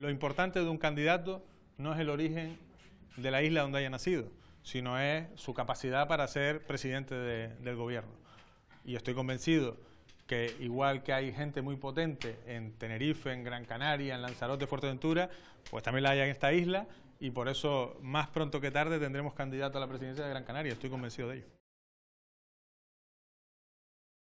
Lo importante de un candidato no es el origen de la isla donde haya nacido, sino es su capacidad para ser presidente del gobierno. Y estoy convencido que igual que hay gente muy potente en Tenerife, en Gran Canaria, en Lanzarote, Fuerteventura, pues también la hay en esta isla y por eso más pronto que tarde tendremos candidato a la presidencia de Gran Canaria, estoy convencido de ello.